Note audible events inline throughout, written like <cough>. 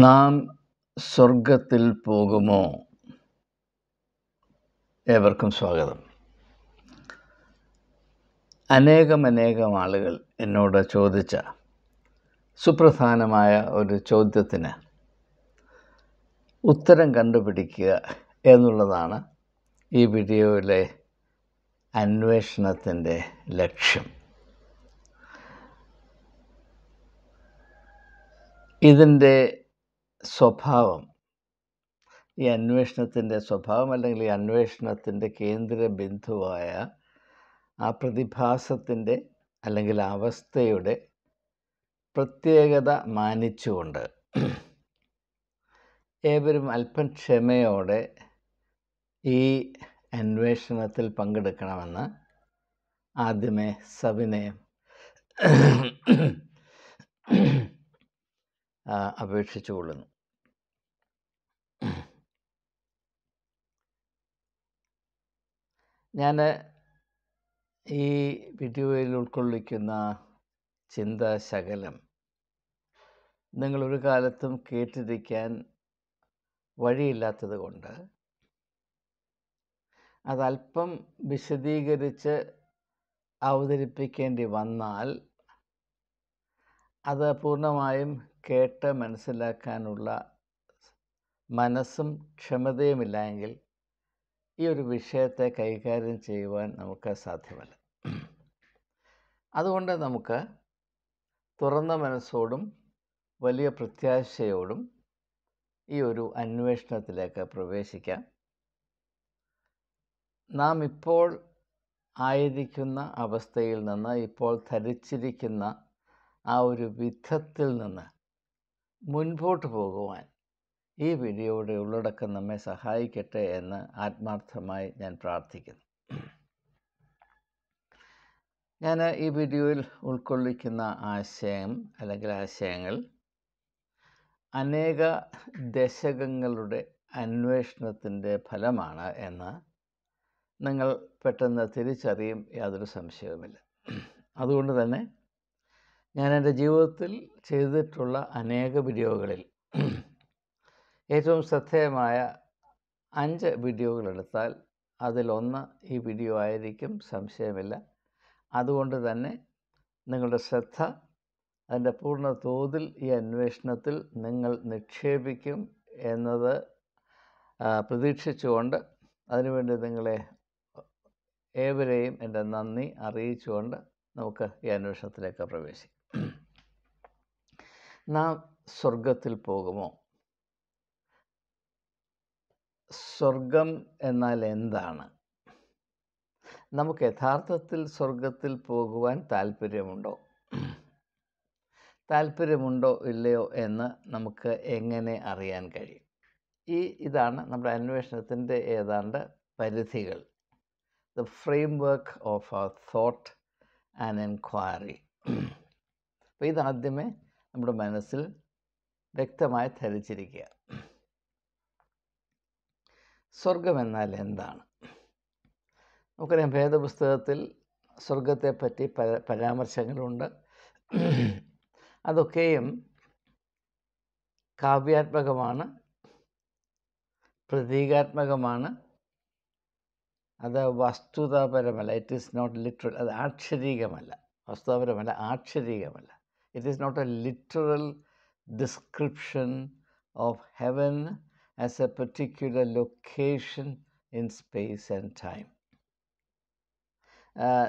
നാം സ്വർഗത്തിൽ പോകുമോ ഏവർക്കും സ്വാഗതം അനേകം അനേകം ആളുകൾ എന്നോട് ചോദിച്ച സുപ്രധാനമായ ഒരു ചോദ്യത്തിന് ഉത്തരം കണ്ടുപിടിക്കുക എന്നുള്ളതാണ് ഈ വീഡിയോയിലെ അന്വേഷണത്തിൻ്റെ ലക്ഷ്യം ഇതിൻ്റെ സ്വഭാവം ഈ അന്വേഷണത്തിൻ്റെ സ്വഭാവം അല്ലെങ്കിൽ ഈ അന്വേഷണത്തിൻ്റെ കേന്ദ്ര ബിന്ദുവായ ആ പ്രതിഭാസത്തിൻ്റെ അല്ലെങ്കിൽ അവസ്ഥയുടെ പ്രത്യേകത മാനിച്ചുകൊണ്ട് ഏവരും അല്പം ക്ഷമയോടെ ഈ അന്വേഷണത്തിൽ പങ്കെടുക്കണമെന്ന് ആദ്യമേ സവിനയം കൊള്ളുന്നു ഞാൻ ഈ വീഡിയോയിൽ ഉൾക്കൊള്ളിക്കുന്ന ചിന്ത നിങ്ങളൊരു കാലത്തും കേട്ടിരിക്കാൻ വഴിയില്ലാത്തത് കൊണ്ട് അതല്പം വിശദീകരിച്ച് അവതരിപ്പിക്കേണ്ടി വന്നാൽ അത് പൂർണ്ണമായും കേട്ട് മനസ്സിലാക്കാനുള്ള മനസ്സും ക്ഷമതയുമില്ലായെങ്കിൽ ഈ ഒരു വിഷയത്തെ കൈകാര്യം ചെയ്യുവാൻ നമുക്ക് സാധ്യമല്ല അതുകൊണ്ട് നമുക്ക് തുറന്ന മനസ്സോടും വലിയ പ്രത്യാശയോടും ഈ ഒരു അന്വേഷണത്തിലേക്ക് പ്രവേശിക്കാം നാം ഇപ്പോൾ ആയിരിക്കുന്ന അവസ്ഥയിൽ നിന്ന് ഇപ്പോൾ ധരിച്ചിരിക്കുന്ന ആ ഒരു വിധത്തിൽ നിന്ന് മുൻപോട്ട് പോകുവാൻ ഈ വീഡിയോയുടെ ഉള്ളടക്കം നമ്മെ സഹായിക്കട്ടെ എന്ന് ആത്മാർത്ഥമായി ഞാൻ പ്രാർത്ഥിക്കുന്നു ഞാൻ ഈ വീഡിയോയിൽ ഉൾക്കൊള്ളിക്കുന്ന ആശയം അല്ലെങ്കിൽ ആശയങ്ങൾ അനേക ദശകങ്ങളുടെ അന്വേഷണത്തിൻ്റെ ഫലമാണ് എന്ന് നിങ്ങൾ പെട്ടെന്ന് തിരിച്ചറിയും യാതൊരു സംശയവുമില്ല അതുകൊണ്ട് തന്നെ ഞാൻ എൻ്റെ ജീവിതത്തിൽ ചെയ്തിട്ടുള്ള അനേക വീഡിയോകളിൽ ഏറ്റവും ശ്രദ്ധേയമായ അഞ്ച് വീഡിയോകളെടുത്താൽ അതിലൊന്ന് ഈ വീഡിയോ ആയിരിക്കും സംശയമില്ല അതുകൊണ്ട് തന്നെ നിങ്ങളുടെ ശ്രദ്ധ അതിൻ്റെ പൂർണ്ണ തോതിൽ ഈ അന്വേഷണത്തിൽ നിങ്ങൾ നിക്ഷേപിക്കും എന്നത് പ്രതീക്ഷിച്ചുകൊണ്ട് അതിനുവേണ്ടി നിങ്ങളെ ഏവരെയും എൻ്റെ നന്ദി അറിയിച്ചുകൊണ്ട് നമുക്ക് ഈ അന്വേഷണത്തിലേക്ക് പ്രവേശിക്കാം നാം സ്വർഗത്തിൽ പോകുമോ സ്വർഗം എന്നാൽ എന്താണ് നമുക്ക് യഥാർത്ഥത്തിൽ സ്വർഗത്തിൽ പോകുവാൻ താല്പര്യമുണ്ടോ താല്പര്യമുണ്ടോ ഇല്ലയോ എന്ന് നമുക്ക് എങ്ങനെ അറിയാൻ കഴിയും ഈ ഇതാണ് നമ്മുടെ അന്വേഷണത്തിൻ്റെ ഏതാണ്ട് പരിധികൾ the framework of our thought and enquiry അപ്പോൾ ഇതാദ്യമേ നമ്മുടെ മനസ്സിൽ വ്യക്തമായി ധരിച്ചിരിക്കുക എന്നാൽ എന്താണ് നമുക്കറിയാം ഭേദപുസ്തകത്തിൽ സ്വർഗത്തെപ്പറ്റി പര പരാമർശങ്ങളുണ്ട് അതൊക്കെയും കാവ്യാത്മകമാണ് പ്രതീകാത്മകമാണ് അത് വസ്തുതാപരമല്ല ഇറ്റ് ഈസ് നോട്ട് ലിറ്ററൽ അത് ആക്ഷരീകമല്ല വസ്തുതാപരമല്ല ആക്ഷരീകമല്ല It is not a literal description of heaven as a particular location in space and time. Uh,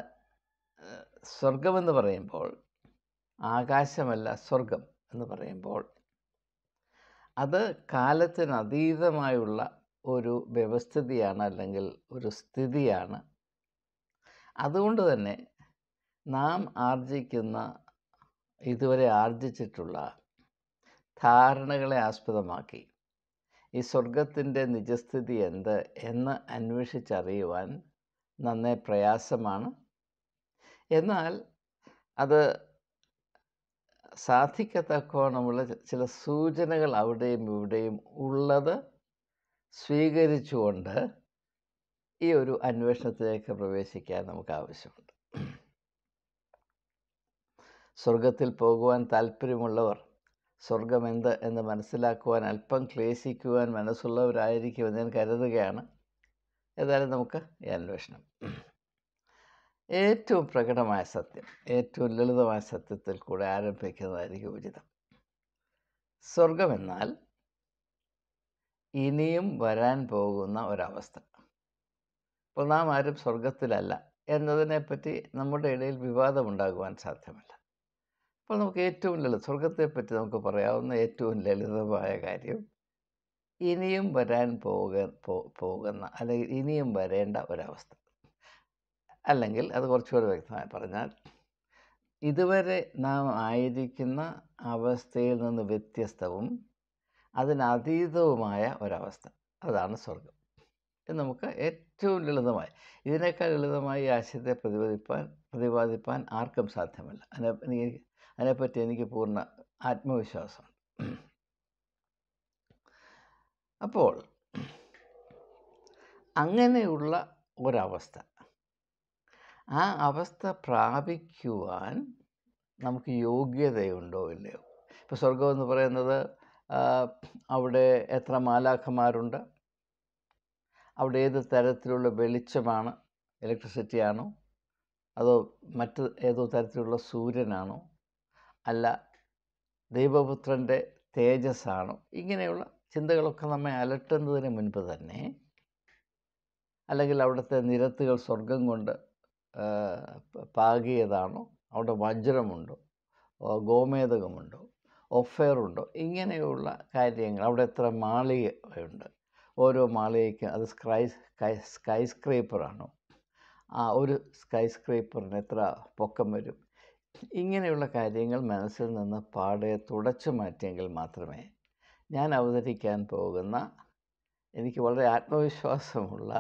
സ്വർഗമെന്ന് പറയുമ്പോൾ ആകാശമല്ല സ്വർഗം എന്ന് പറയുമ്പോൾ അത് കാലത്തിന് അതീതമായുള്ള ഒരു വ്യവസ്ഥിതിയാണ് അല്ലെങ്കിൽ ഒരു സ്ഥിതിയാണ് അതുകൊണ്ട് തന്നെ നാം ആർജിക്കുന്ന ഇതുവരെ ആർജിച്ചിട്ടുള്ള ധാരണകളെ ആസ്പദമാക്കി ഈ സ്വർഗത്തിൻ്റെ നിജസ്ഥിതി എന്ത് എന്ന് അന്വേഷിച്ചറിയുവാൻ നന്നേ പ്രയാസമാണ് എന്നാൽ അത് സാധിക്കത്തക്കോണമുള്ള ചില സൂചനകൾ അവിടെയും ഇവിടെയും ഉള്ളത് സ്വീകരിച്ചുകൊണ്ട് ഈ ഒരു അന്വേഷണത്തിലേക്ക് പ്രവേശിക്കാൻ നമുക്ക് ആവശ്യമുണ്ട് സ്വർഗത്തിൽ പോകുവാൻ താല്പര്യമുള്ളവർ എന്ത് എന്ന് മനസ്സിലാക്കുവാൻ അല്പം ക്ലേശിക്കുവാൻ മനസ്സുള്ളവരായിരിക്കുമെന്ന് ഞാൻ കരുതുകയാണ് ഏതായാലും നമുക്ക് ഈ അന്വേഷണം ഏറ്റവും പ്രകടമായ സത്യം ഏറ്റവും ലളിതമായ സത്യത്തിൽ കൂടെ ആരംഭിക്കുന്നതായിരിക്കും ഉചിതം സ്വർഗമെന്നാൽ ഇനിയും വരാൻ പോകുന്ന ഒരവസ്ഥ ഇപ്പോൾ നാം ആരും സ്വർഗത്തിലല്ല എന്നതിനെപ്പറ്റി നമ്മുടെ ഇടയിൽ വിവാദമുണ്ടാകുവാൻ സാധ്യമല്ല അപ്പോൾ നമുക്ക് ഏറ്റവും ലളിത സ്വർഗത്തെപ്പറ്റി നമുക്ക് പറയാവുന്ന ഏറ്റവും ലളിതമായ കാര്യം ഇനിയും വരാൻ പോക പോകുന്ന അല്ലെങ്കിൽ ഇനിയും വരേണ്ട ഒരവസ്ഥ അല്ലെങ്കിൽ അത് കുറച്ചുകൂടി വ്യക്തമായി പറഞ്ഞാൽ ഇതുവരെ നാം ആയിരിക്കുന്ന അവസ്ഥയിൽ നിന്ന് വ്യത്യസ്തവും അതിനതീതവുമായ ഒരവസ്ഥ അതാണ് സ്വർഗം ഇത് നമുക്ക് ഏറ്റവും ലളിതമായി ഇതിനേക്കാൾ ലളിതമായി ഈ ആശയത്തെ പ്രതിപാദിപ്പാൻ പ്രതിപാദിപ്പാൻ ആർക്കും സാധ്യമല്ല അതിനെ എനിക്ക് അതിനെപ്പറ്റി എനിക്ക് പൂർണ്ണ ആത്മവിശ്വാസം അപ്പോൾ അങ്ങനെയുള്ള ഒരവസ്ഥ ആ അവസ്ഥ പ്രാപിക്കുവാൻ നമുക്ക് യോഗ്യതയുണ്ടോ ഇല്ലയോ ഇപ്പോൾ സ്വർഗം എന്ന് പറയുന്നത് അവിടെ എത്ര മാലാഖമാരുണ്ട് അവിടെ ഏത് തരത്തിലുള്ള വെളിച്ചമാണ് ഇലക്ട്രിസിറ്റിയാണോ അതോ മറ്റ് ഏതോ തരത്തിലുള്ള സൂര്യനാണോ അല്ല ദൈവപുത്രൻ്റെ തേജസ്സാണ് ഇങ്ങനെയുള്ള ചിന്തകളൊക്കെ നമ്മെ അലട്ടുന്നതിന് മുൻപ് തന്നെ അല്ലെങ്കിൽ അവിടുത്തെ നിരത്തുകൾ സ്വർഗം കൊണ്ട് പാകിയതാണോ അവിടെ വജ്രമുണ്ടോ ഗോമേതകമുണ്ടോ ഒഫെയറുണ്ടോ ഇങ്ങനെയുള്ള കാര്യങ്ങൾ അവിടെ എത്ര മാളികയുണ്ട് ഓരോ മാളികയ്ക്കും അത് സ്ക്രൈ സ്കൈ സ്കൈ ആ ഒരു സ്കൈ സ്ക്രൈപ്പറിന് എത്ര പൊക്കം വരും ഇങ്ങനെയുള്ള കാര്യങ്ങൾ മനസ്സിൽ നിന്ന് പാടെ തുടച്ചു മാറ്റിയെങ്കിൽ മാത്രമേ ഞാൻ അവതരിക്കാൻ പോകുന്ന എനിക്ക് വളരെ ആത്മവിശ്വാസമുള്ള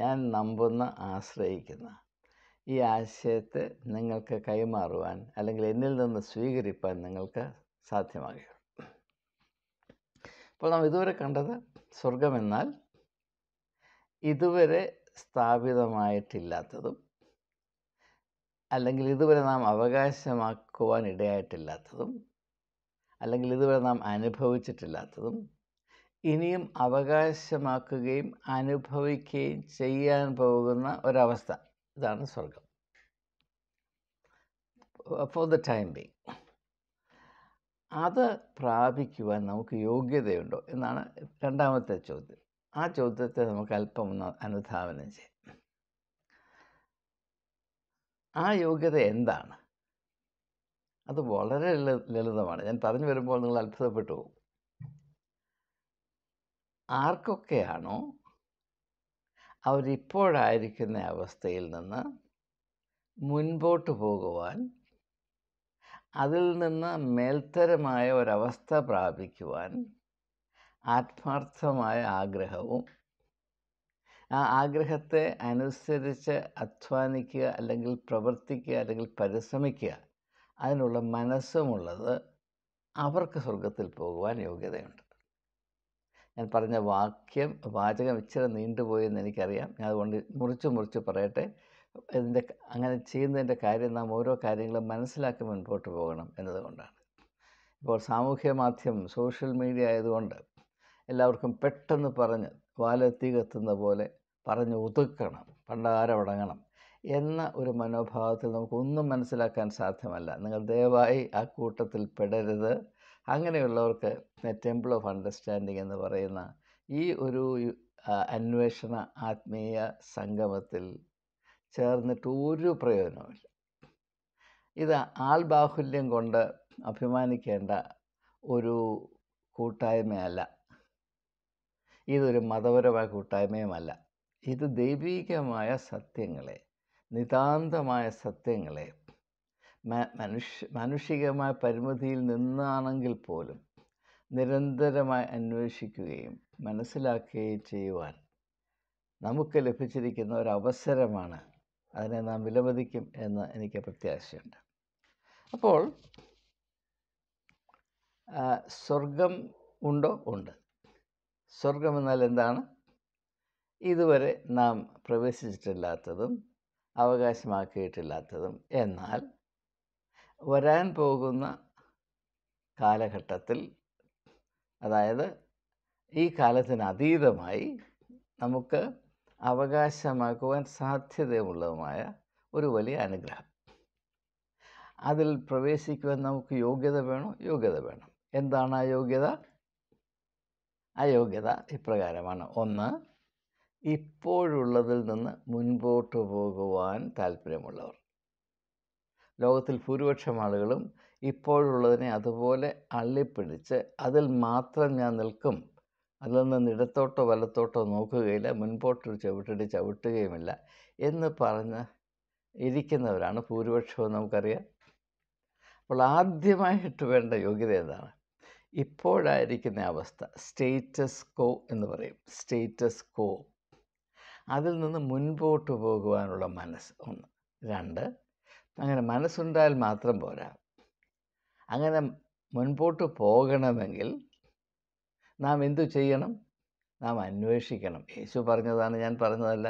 ഞാൻ നമ്പുന്ന ആശ്രയിക്കുന്ന ഈ ആശയത്തെ നിങ്ങൾക്ക് കൈമാറുവാൻ അല്ലെങ്കിൽ എന്നിൽ നിന്ന് സ്വീകരിപ്പാൻ നിങ്ങൾക്ക് സാധ്യമാകുകയുള്ളൂ അപ്പോൾ നാം ഇതുവരെ കണ്ടത് സ്വർഗമെന്നാൽ ഇതുവരെ സ്ഥാപിതമായിട്ടില്ലാത്തതും അല്ലെങ്കിൽ ഇതുവരെ നാം അവകാശമാക്കുവാൻ ഇടയായിട്ടില്ലാത്തതും അല്ലെങ്കിൽ ഇതുവരെ നാം അനുഭവിച്ചിട്ടില്ലാത്തതും ഇനിയും അവകാശമാക്കുകയും അനുഭവിക്കുകയും ചെയ്യാൻ പോകുന്ന ഒരവസ്ഥ ഇതാണ് സ്വർഗം ഫോർ ദ ടൈം ബി അത് പ്രാപിക്കുവാൻ നമുക്ക് യോഗ്യതയുണ്ടോ എന്നാണ് രണ്ടാമത്തെ ചോദ്യം ആ ചോദ്യത്തെ നമുക്ക് അല്പം ഒന്ന് അനുധാവനം ചെയ്യാം ആ യോഗ്യത എന്താണ് അത് വളരെ ലളിതമാണ് ഞാൻ പറഞ്ഞു വരുമ്പോൾ നിങ്ങൾ അത്ഭുതപ്പെട്ടു ആർക്കൊക്കെയാണോ അവരിപ്പോഴായിരിക്കുന്ന അവസ്ഥയിൽ നിന്ന് മുൻപോട്ട് പോകുവാൻ അതിൽ നിന്ന് മേൽത്തരമായ ഒരവസ്ഥ പ്രാപിക്കുവാൻ ആത്മാർത്ഥമായ ആഗ്രഹവും ആ ആഗ്രഹത്തെ അനുസരിച്ച് അധ്വാനിക്കുക അല്ലെങ്കിൽ പ്രവർത്തിക്കുക അല്ലെങ്കിൽ പരിശ്രമിക്കുക അതിനുള്ള മനസ്സുമുള്ളത് അവർക്ക് സ്വർഗത്തിൽ പോകുവാൻ യോഗ്യതയുണ്ട് ഞാൻ പറഞ്ഞ വാക്യം വാചകം ഇച്ചിരി നീണ്ടുപോയെന്ന് എനിക്കറിയാം ഞാൻ അതുകൊണ്ട് മുറിച്ച് മുറിച്ച് പറയട്ടെ ഇതിൻ്റെ അങ്ങനെ ചെയ്യുന്നതിൻ്റെ കാര്യം നാം ഓരോ കാര്യങ്ങളും മനസ്സിലാക്കി മുൻപോട്ട് പോകണം എന്നതുകൊണ്ടാണ് ഇപ്പോൾ സാമൂഹ്യ മാധ്യമം സോഷ്യൽ മീഡിയ ആയതുകൊണ്ട് എല്ലാവർക്കും പെട്ടെന്ന് പറഞ്ഞ് വാലെത്തി കത്തുന്ന പോലെ പറഞ്ഞ് ഒതുക്കണം പണ്ടാരമടങ്ങണം എന്ന ഒരു മനോഭാവത്തിൽ നമുക്കൊന്നും മനസ്സിലാക്കാൻ സാധ്യമല്ല നിങ്ങൾ ദയവായി ആ കൂട്ടത്തിൽ പെടരുത് അങ്ങനെയുള്ളവർക്ക് ടെമ്പിൾ ഓഫ് അണ്ടർസ്റ്റാൻഡിങ് എന്ന് പറയുന്ന ഈ ഒരു അന്വേഷണ ആത്മീയ സംഗമത്തിൽ ചേർന്നിട്ട് ഒരു പ്രയോജനമില്ല ഇത് ആൾബാഹുല്യം കൊണ്ട് അഭിമാനിക്കേണ്ട ഒരു കൂട്ടായ്മയല്ല ഇതൊരു മതപരമായ കൂട്ടായ്മയുമല്ല ഇത് ദൈവീകമായ സത്യങ്ങളെ നിതാന്തമായ സത്യങ്ങളെ മനുഷ്യ മാനുഷികമായ പരിമിതിയിൽ നിന്നാണെങ്കിൽ പോലും നിരന്തരമായി അന്വേഷിക്കുകയും മനസ്സിലാക്കുകയും ചെയ്യുവാൻ നമുക്ക് ലഭിച്ചിരിക്കുന്ന ഒരു അവസരമാണ് അതിനെ നാം വിലമതിക്കും എന്ന് എനിക്ക് പ്രത്യാശയുണ്ട് അപ്പോൾ സ്വർഗം ഉണ്ടോ ഉണ്ട് സ്വർഗം എന്നാൽ എന്താണ് ഇതുവരെ നാം പ്രവേശിച്ചിട്ടില്ലാത്തതും അവകാശമാക്കിയിട്ടില്ലാത്തതും എന്നാൽ വരാൻ പോകുന്ന കാലഘട്ടത്തിൽ അതായത് ഈ കാലത്തിനതീതമായി നമുക്ക് അവകാശമാക്കുവാൻ സാധ്യതയുള്ളതുമായ ഒരു വലിയ അനുഗ്രഹം അതിൽ പ്രവേശിക്കുവാൻ നമുക്ക് യോഗ്യത വേണോ യോഗ്യത വേണം എന്താണ് ആ യോഗ്യത ആ യോഗ്യത ഇപ്രകാരമാണ് ഒന്ന് ഇപ്പോഴുള്ളതിൽ നിന്ന് മുൻപോട്ട് പോകുവാൻ താല്പര്യമുള്ളവർ ലോകത്തിൽ ഭൂരിപക്ഷം ആളുകളും ഇപ്പോഴുള്ളതിനെ അതുപോലെ അള്ളിപ്പിടിച്ച് അതിൽ മാത്രം ഞാൻ നിൽക്കും അതിൽ നിന്ന് ഇടത്തോട്ടോ വലത്തോട്ടോ നോക്കുകയില്ല മുൻപോട്ടൊരു ചവിട്ടടി ചവിട്ടുകയുമില്ല എന്ന് പറഞ്ഞ് ഇരിക്കുന്നവരാണ് ഭൂരിപക്ഷവും നമുക്കറിയാം അപ്പോൾ ആദ്യമായിട്ട് വേണ്ട യോഗ്യത എന്താണ് ഇപ്പോഴായിരിക്കുന്ന അവസ്ഥ സ്റ്റേറ്റസ് കോ എന്ന് പറയും സ്റ്റേറ്റസ് കോ അതിൽ നിന്ന് മുൻപോട്ട് പോകുവാനുള്ള മനസ്സ് ഒന്ന് രണ്ട് അങ്ങനെ മനസ്സുണ്ടായാൽ മാത്രം പോരാ അങ്ങനെ മുൻപോട്ട് പോകണമെങ്കിൽ നാം എന്തു ചെയ്യണം നാം അന്വേഷിക്കണം യേശു പറഞ്ഞതാണ് ഞാൻ പറഞ്ഞതല്ല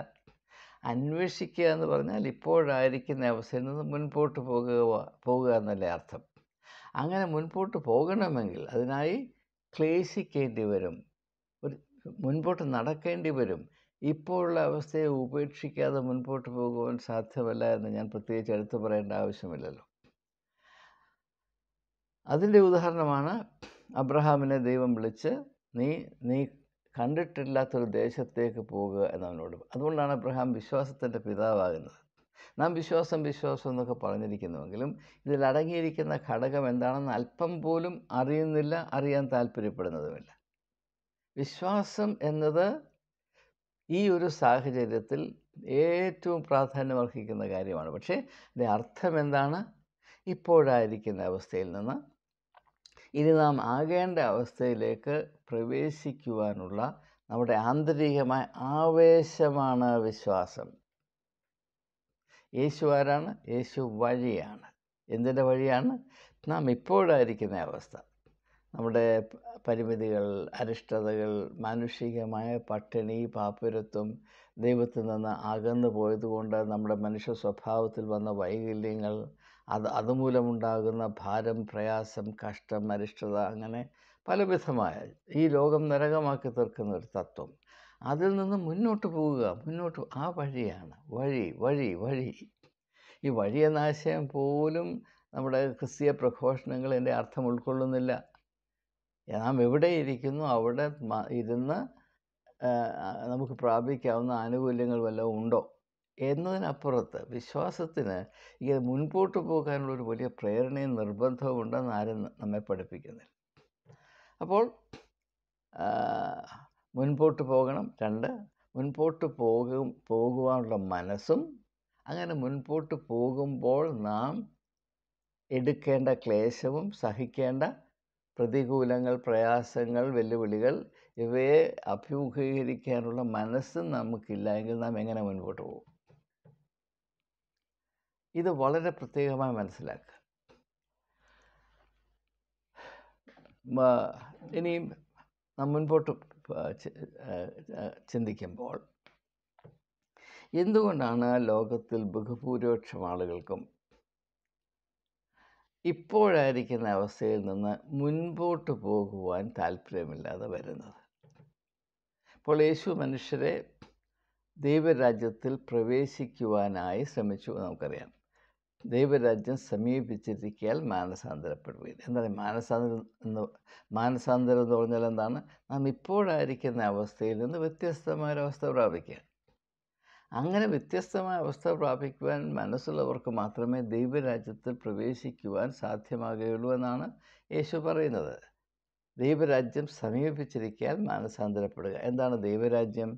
അന്വേഷിക്കുക എന്ന് പറഞ്ഞാൽ ഇപ്പോഴായിരിക്കുന്ന അവസ്ഥയിൽ നിന്ന് മുൻപോട്ട് പോകുക പോകുക എന്നല്ലേ അർത്ഥം അങ്ങനെ മുൻപോട്ട് പോകണമെങ്കിൽ അതിനായി ക്ലേശിക്കേണ്ടി വരും ഒരു മുൻപോട്ട് നടക്കേണ്ടി വരും ഇപ്പോഴുള്ള അവസ്ഥയെ ഉപേക്ഷിക്കാതെ മുൻപോട്ട് പോകുവാൻ സാധ്യമല്ല എന്ന് ഞാൻ പ്രത്യേകിച്ച് എടുത്തു പറയേണ്ട ആവശ്യമില്ലല്ലോ അതിൻ്റെ ഉദാഹരണമാണ് അബ്രഹാമിനെ ദൈവം വിളിച്ച് നീ നീ കണ്ടിട്ടില്ലാത്തൊരു ദേശത്തേക്ക് പോകുക എന്നവനോട് അതുകൊണ്ടാണ് അബ്രഹാം വിശ്വാസത്തിൻ്റെ പിതാവാകുന്നത് നാം വിശ്വാസം വിശ്വാസം എന്നൊക്കെ പറഞ്ഞിരിക്കുന്നുവെങ്കിലും ഇതിൽ അടങ്ങിയിരിക്കുന്ന ഘടകം എന്താണെന്ന് അല്പം പോലും അറിയുന്നില്ല അറിയാൻ താല്പര്യപ്പെടുന്നതുമില്ല വിശ്വാസം എന്നത് ഈ ഒരു സാഹചര്യത്തിൽ ഏറ്റവും പ്രാധാന്യം കാര്യമാണ് പക്ഷേ ഇതിൻ്റെ അർത്ഥം എന്താണ് ഇപ്പോഴായിരിക്കുന്ന അവസ്ഥയിൽ നിന്ന് ഇനി നാം ആകേണ്ട അവസ്ഥയിലേക്ക് പ്രവേശിക്കുവാനുള്ള നമ്മുടെ ആന്തരികമായ ആവേശമാണ് വിശ്വാസം യേശു ആരാണ് യേശു വഴിയാണ് എന്തിൻ്റെ വഴിയാണ് നാം ഇപ്പോഴായിരിക്കുന്ന അവസ്ഥ നമ്മുടെ പരിമിതികൾ അരിഷ്ടതകൾ മാനുഷികമായ പട്ടിണി പാപ്പുരത്വം ദൈവത്തിൽ നിന്ന് അകന്നു പോയതുകൊണ്ട് നമ്മുടെ മനുഷ്യ സ്വഭാവത്തിൽ വന്ന വൈകല്യങ്ങൾ അത് അതുമൂലമുണ്ടാകുന്ന ഭാരം പ്രയാസം കഷ്ടം അരിഷ്ടത അങ്ങനെ പലവിധമായ ഈ ലോകം നരകമാക്കി തീർക്കുന്ന ഒരു തത്വം അതിൽ നിന്ന് മുന്നോട്ട് പോവുക മുന്നോട്ട് ആ വഴിയാണ് വഴി വഴി വഴി ഈ വഴി ആശയം പോലും നമ്മുടെ ക്രിസ്തീയ പ്രഘോഷണങ്ങൾ എൻ്റെ അർത്ഥം ഉൾക്കൊള്ളുന്നില്ല നാം എവിടെ ഇരിക്കുന്നു അവിടെ ഇരുന്ന് നമുക്ക് പ്രാപിക്കാവുന്ന ആനുകൂല്യങ്ങൾ വല്ലതും ഉണ്ടോ എന്നതിനപ്പുറത്ത് വിശ്വാസത്തിന് ഈ മുൻപോട്ട് പോകാനുള്ള ഒരു വലിയ പ്രേരണയും നിർബന്ധവും ഉണ്ടെന്ന് ആരും നമ്മെ പഠിപ്പിക്കുന്നില്ല അപ്പോൾ മുൻപോട്ട് പോകണം രണ്ട് മുൻപോട്ട് പോകും പോകുവാനുള്ള മനസ്സും അങ്ങനെ മുൻപോട്ട് പോകുമ്പോൾ നാം എടുക്കേണ്ട ക്ലേശവും സഹിക്കേണ്ട പ്രതികൂലങ്ങൾ പ്രയാസങ്ങൾ വെല്ലുവിളികൾ ഇവയെ അഭിമുഖീകരിക്കാനുള്ള മനസ്സ് നമുക്കില്ല എങ്കിൽ നാം എങ്ങനെ മുൻപോട്ട് പോകും ഇത് വളരെ പ്രത്യേകമായി മനസ്സിലാക്കുക ഇനിയും നാം മുൻപോട്ട് ചിന്തിക്കുമ്പോൾ എന്തുകൊണ്ടാണ് ലോകത്തിൽ ബഹുഭൂരിപക്ഷം ആളുകൾക്കും ഇപ്പോഴായിരിക്കുന്ന അവസ്ഥയിൽ നിന്ന് മുൻപോട്ട് പോകുവാൻ താല്പര്യമില്ലാതെ വരുന്നത് അപ്പോൾ യേശു മനുഷ്യരെ ദൈവരാജ്യത്തിൽ പ്രവേശിക്കുവാനായി ശ്രമിച്ചു നമുക്കറിയാം ദൈവരാജ്യം സമീപിച്ചിരിക്കാൻ മാനസാന്തരപ്പെടുവീൻ എന്താണ് മാനസാന്തരം എന്ന് മാനസാന്തരം എന്ന് പറഞ്ഞാൽ എന്താണ് നാം ഇപ്പോഴായിരിക്കുന്ന അവസ്ഥയിൽ നിന്ന് വ്യത്യസ്തമായ പ്രാപിക്കുക അങ്ങനെ വ്യത്യസ്തമായ അവസ്ഥ പ്രാപിക്കുവാൻ മനസ്സുള്ളവർക്ക് മാത്രമേ ദൈവരാജ്യത്തിൽ പ്രവേശിക്കുവാൻ സാധ്യമാകുകയുള്ളൂ എന്നാണ് യേശു പറയുന്നത് ദൈവരാജ്യം സമീപിച്ചിരിക്കാൻ മാനസാന്തരപ്പെടുക എന്താണ് ദൈവരാജ്യം